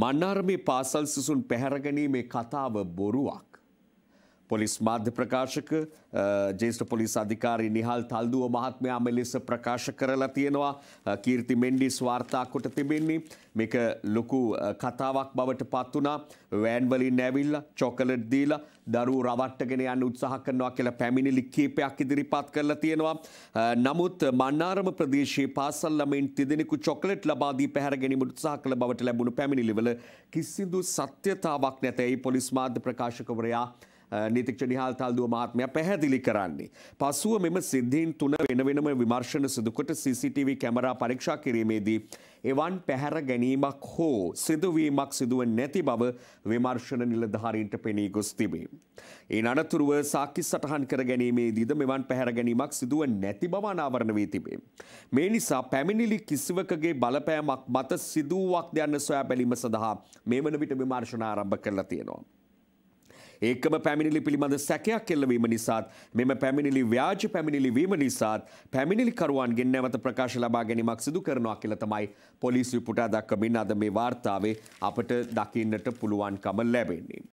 මන්නාරමේ පාසල් සිසුන් පැහැරගැනීමේ කතාව බොරුවක්. පොලිස් මාධ්‍ය ප්‍රකාශක ජේෂ්ඨ පොලිස් අධිකාරී නිහල් තල්දුව මහත්මයා මෙලෙස ප්‍රකාශ කරලා තියෙනවා කීර්ති මෙන්ඩිස් වාර්තා කොට තිබෙන්නේ මේක ලොකු කතාවක් බවට පත් වුණා වෑන් වලින් ඇවිල්ලා චොකලට් දීලා දරුවෝ රවට්ටගෙන යන්න උත්සාහ කරනවා කියලා පැමිණිලි කීපයක් ඉදිරිපත් කරලා තියෙනවා නමුත් මන්නාරම ප්‍රදේශයේ පාසල් ළමයින් තිදෙනෙකු චොකලට් ලබා දී පැහැර ගැනීමට උත්සාහ කළ බවට ලැබුණු පැමිණිලිවල කිසිදු සත්‍යතාවක් නැත. ඒ පොලිස් මාධ්‍ය ප්‍රකාශකවරයා නීතික්ෂ නිහාල් තල්දුව මහත්මය පැහැදිලි කරන්නේ. පසුව මෙම සිද්ධීන් තුන වෙන වෙනම විමර්ශන සිදුකොට CCTV කැමරා පරීක්ෂා කිරීමේදී එවන් පැහැර ගැනීමක් හෝ සිදුවීමක් සිදුව නැති බව විමර්ශන නිලධාරීන්ට පෙනී ගොස් තිබේ. ඒ අනතුරුව සාක්කි සටහන් කර ගැනීමේදීද මෙවන් පැහැර ගැනීමක් සිදුව නැති බව අනාවරණ වී තිබේ. මේ නිසා පැමිණිලි කිසිවකගේ බලපෑමක් මත සිදුවක් දෙයන්න සොයා බැලීම සඳහා මේ වන විට විමර්ශන ආරම්භ කරලා තියෙනවා. ඒකම පැමිණිලි පිළිබඳ සැකයක් එල්ලවීම නිසාත් මෙම පැමිණිලි ව්‍යාජ පැමිණිලි වීම නිසාත් පැමිණිලිකරුවන්ගෙන් නැවත ප්‍රකාශ ලබා ගැනීමක් සිදු කරනවා කියලා තමයි පොලිසිය පුටා දක්වමින් අද මේ වාර්තාවේ අපට දකින්නට පුළුවන්කම ලැබෙන්නේ.